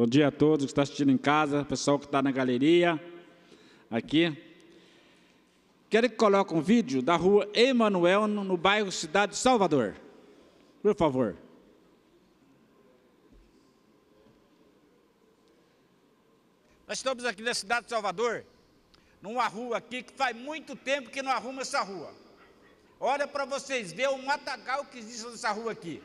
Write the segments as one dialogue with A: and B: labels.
A: Bom dia a todos que estão assistindo em casa, pessoal que está na galeria, aqui. Quero que coloque um vídeo da rua Emanuel, no bairro Cidade de Salvador. Por favor. Nós estamos aqui na cidade de Salvador, numa rua aqui que faz muito tempo que não arruma essa rua. Olha para vocês ver o matagal que existe nessa rua aqui.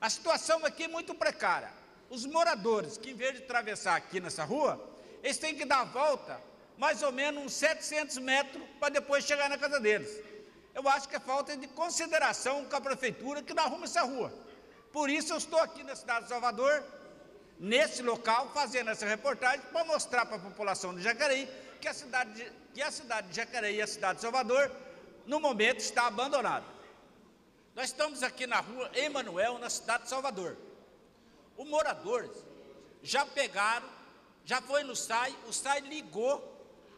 A: A situação aqui é muito precária os moradores, que em vez de atravessar aqui nessa rua, eles têm que dar a volta mais ou menos uns 700 metros para depois chegar na casa deles. Eu acho que é falta de consideração com a prefeitura que não arruma essa rua. Por isso eu estou aqui na cidade de Salvador, nesse local, fazendo essa reportagem para mostrar para a população de Jacareí que a cidade de, que a cidade de Jacareí e a cidade de Salvador, no momento, está abandonada. Nós estamos aqui na rua Emanuel, na cidade de Salvador os moradores já pegaram, já foi no SAI, o SAI ligou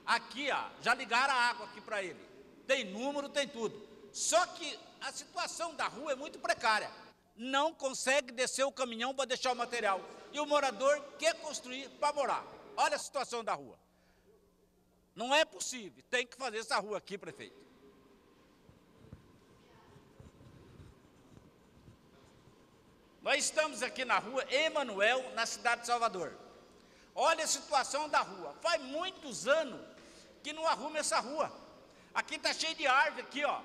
A: aqui, ó, já ligaram a água aqui para ele. Tem número, tem tudo. Só que a situação da rua é muito precária. Não consegue descer o caminhão para deixar o material. E o morador quer construir para morar. Olha a situação da rua. Não é possível. Tem que fazer essa rua aqui, prefeito. Nós estamos aqui na rua Emanuel, na cidade de Salvador. Olha a situação da rua. Faz muitos anos que não arruma essa rua. Aqui está cheio de árvore aqui, ó.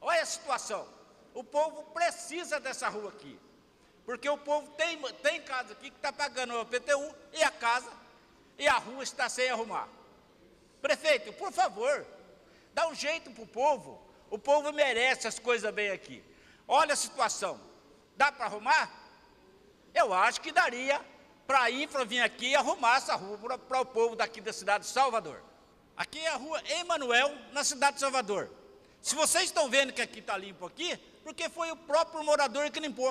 A: Olha a situação. O povo precisa dessa rua aqui. Porque o povo tem, tem casa aqui que está pagando o PTU e a casa e a rua está sem arrumar. Prefeito, por favor, dá um jeito para o povo. O povo merece as coisas bem aqui. Olha a situação. Dá para arrumar? Eu acho que daria para a infra vir aqui e arrumar essa rua para o povo daqui da cidade de Salvador. Aqui é a rua Emanuel, na cidade de Salvador. Se vocês estão vendo que aqui está limpo aqui, porque foi o próprio morador que limpou.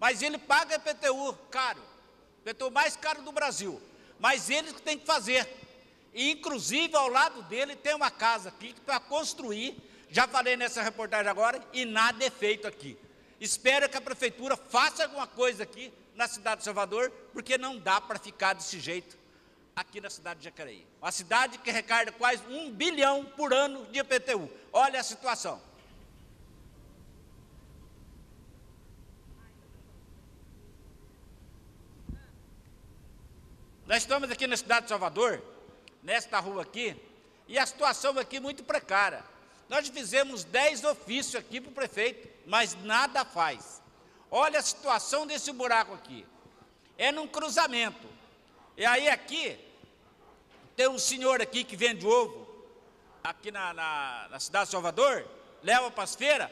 A: Mas ele paga IPTU caro, IPTU mais caro do Brasil. Mas ele que tem que fazer. E inclusive ao lado dele tem uma casa aqui para construir, já falei nessa reportagem agora, e nada é feito aqui. Espero que a prefeitura faça alguma coisa aqui na cidade de Salvador, porque não dá para ficar desse jeito aqui na cidade de Jacareí. Uma cidade que recarga quase um bilhão por ano de IPTU. Olha a situação. Nós estamos aqui na cidade de Salvador, nesta rua aqui, e a situação aqui é muito precária. Nós fizemos dez ofícios aqui para o prefeito, mas nada faz. Olha a situação desse buraco aqui. É num cruzamento. E aí aqui tem um senhor aqui que vende ovo aqui na, na, na cidade de Salvador, leva para as feiras,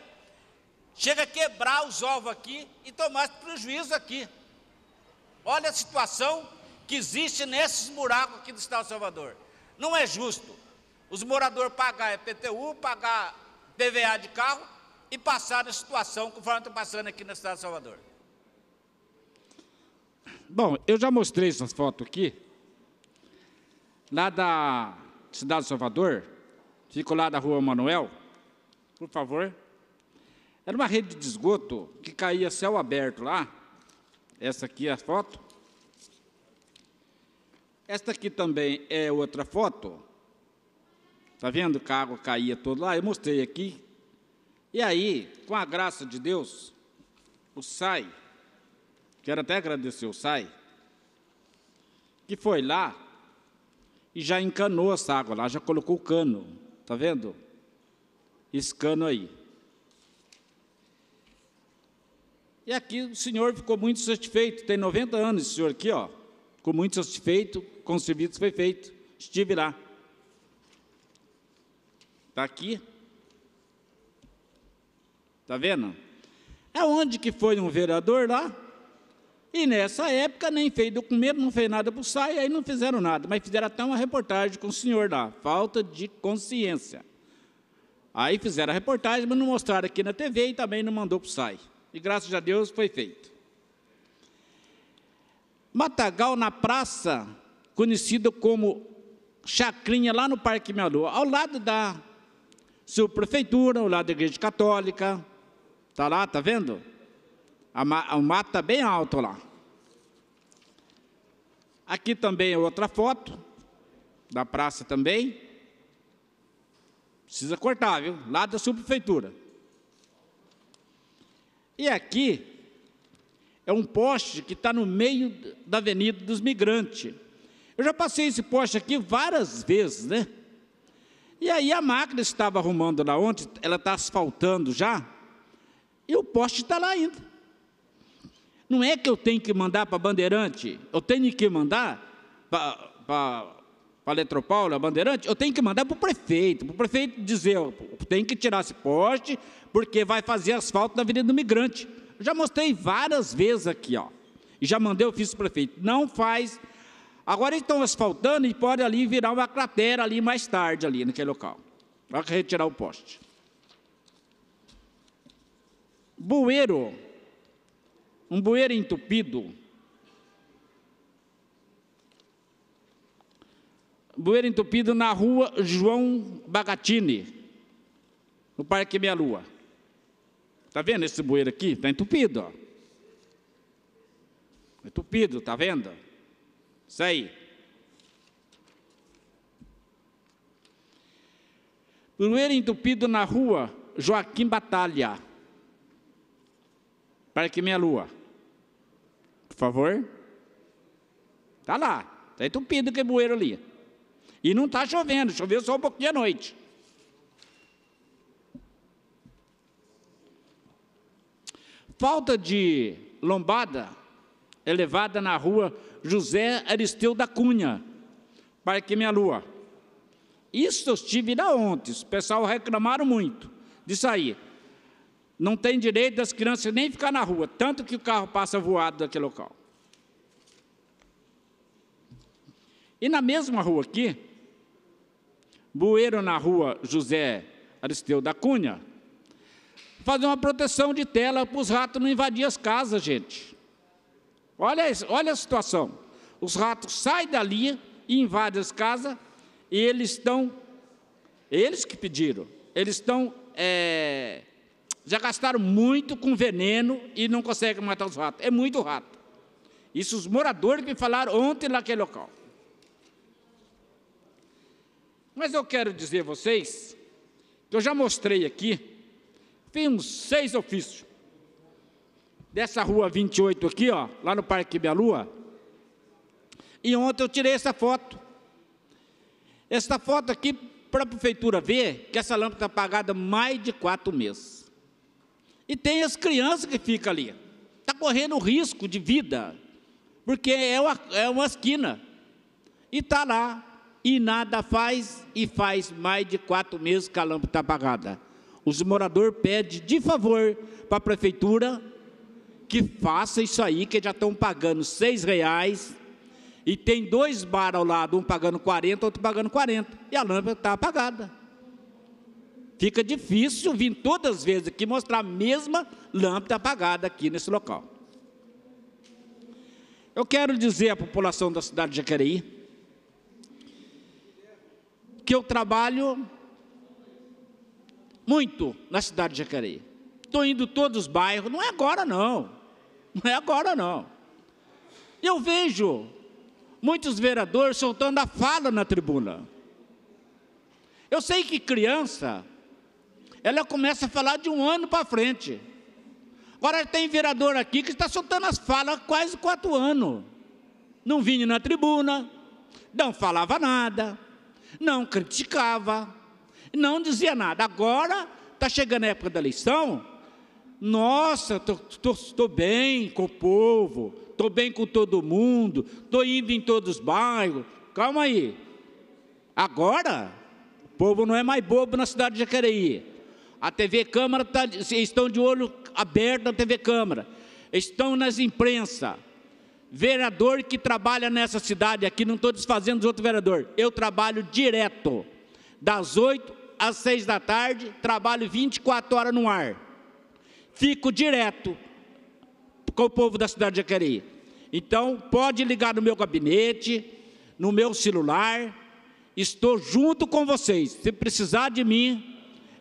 A: chega a quebrar os ovos aqui e tomar prejuízo aqui. Olha a situação que existe nesses buracos aqui do Estado de Salvador. Não é justo os moradores pagar IPTU, é pagar PVA de carro e passar na situação conforme está passando aqui na cidade de Salvador. Bom, eu já mostrei essas fotos aqui. Lá da cidade de Salvador, fico lá da rua Manuel, por favor. Era uma rede de esgoto que caía céu aberto lá. Essa aqui é a foto. Esta aqui também é outra foto. Está vendo que a água caía toda lá? Eu mostrei aqui. E aí, com a graça de Deus, o SAI, quero até agradecer o SAI, que foi lá e já encanou essa água lá, já colocou o cano. Está vendo? Esse cano aí. E aqui o senhor ficou muito satisfeito. Tem 90 anos, esse senhor aqui, ó. Ficou muito satisfeito com o serviço que foi feito. Estive lá. Está aqui. Está vendo? É onde que foi um vereador lá. E nessa época nem fez documento, não fez nada para o SAI, aí não fizeram nada. Mas fizeram até uma reportagem com o senhor lá. Falta de consciência. Aí fizeram a reportagem, mas não mostraram aqui na TV e também não mandou para o SAI. E graças a Deus foi feito. Matagal na praça, conhecida como Chacrinha, lá no Parque Melo, ao lado da subprefeitura, prefeitura, lado da igreja católica. Está lá, está vendo? A, o mato está bem alto lá. Aqui também é outra foto, da praça também. Precisa cortar, viu? Lá da subprefeitura. E aqui é um poste que está no meio da Avenida dos Migrantes. Eu já passei esse poste aqui várias vezes, né? E aí a máquina estava arrumando lá ontem, ela está asfaltando já, e o poste está lá ainda. Não é que eu tenho que mandar para Bandeirante, eu tenho que mandar para para a Bandeirante, eu tenho que mandar para o prefeito, para o prefeito dizer, tem que tirar esse poste, porque vai fazer asfalto na Avenida do Migrante. Eu já mostrei várias vezes aqui, ó, e já mandei, eu fiz o prefeito, não faz Agora eles estão asfaltando e pode ali virar uma cratera ali mais tarde, ali naquele local. Vai retirar o poste. Bueiro. Um bueiro entupido. Bueiro entupido na rua João Bagatini, no Parque Meia Lua. Está vendo esse bueiro aqui? Está entupido. Ó. Entupido, está vendo? aí. Poeira entupido na rua, Joaquim Batalha. Para que minha lua. Por favor. Tá lá. Está entupido aquele bueiro ali. E não está chovendo, choveu só um pouquinho à noite. Falta de lombada elevada na rua José Aristeu da Cunha, Parque Minha Lua. Isso eu estive lá ontem, o pessoal reclamaram muito disso aí. Não tem direito das crianças nem ficar na rua, tanto que o carro passa voado daquele local. E na mesma rua aqui, bueiro na rua José Aristeu da Cunha, fazer uma proteção de tela para os ratos não invadir as casas, gente. Olha, olha a situação. Os ratos saem da linha e invadem as casas e eles estão, eles que pediram, eles estão, é, já gastaram muito com veneno e não conseguem matar os ratos. É muito rato. Isso os moradores me falaram ontem naquele local. Mas eu quero dizer a vocês que eu já mostrei aqui, tem uns seis ofícios dessa rua 28 aqui, ó, lá no Parque Bia Lua. E ontem eu tirei essa foto. Essa foto aqui, para a prefeitura ver que essa lâmpada está apagada mais de quatro meses. E tem as crianças que ficam ali. Está correndo risco de vida, porque é uma, é uma esquina. E está lá, e nada faz, e faz mais de quatro meses que a lâmpada está apagada. Os moradores pedem, de favor, para a prefeitura que faça isso aí, que já estão pagando seis reais, e tem dois bar ao lado, um pagando 40, outro pagando 40, e a lâmpada está apagada. Fica difícil vir todas as vezes aqui mostrar a mesma lâmpada apagada aqui nesse local. Eu quero dizer à população da cidade de Jacareí que eu trabalho muito na cidade de Jacareí. Estou indo todos os bairros, não é agora não. Não é agora, não. Eu vejo muitos vereadores soltando a fala na tribuna. Eu sei que criança, ela começa a falar de um ano para frente. Agora tem vereador aqui que está soltando as falas há quase quatro anos. Não vinha na tribuna, não falava nada, não criticava, não dizia nada. Agora está chegando a época da eleição, nossa, estou bem com o povo, estou bem com todo mundo, estou indo em todos os bairros. Calma aí. Agora, o povo não é mais bobo na cidade de Jacareí. A TV Câmara tá, estão de olho aberto na TV Câmara, estão nas imprensa. Vereador que trabalha nessa cidade aqui, não estou desfazendo dos outros vereadores, eu trabalho direto, das 8 às 6 da tarde, trabalho 24 horas no ar fico direto com o povo da cidade de Jacareí. Então, pode ligar no meu gabinete, no meu celular, estou junto com vocês. Se precisar de mim,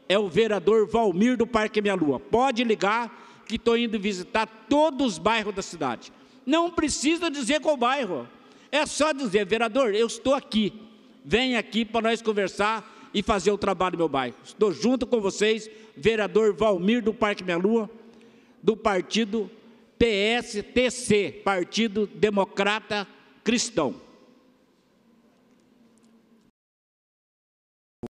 A: é o vereador Valmir do Parque Minha Lua. Pode ligar que estou indo visitar todos os bairros da cidade. Não precisa dizer qual bairro. É só dizer, vereador, eu estou aqui. Vem aqui para nós conversar e fazer o trabalho do meu bairro. Estou junto com vocês, vereador Valmir do Parque Minha Lua, do partido PSTC, Partido Democrata Cristão.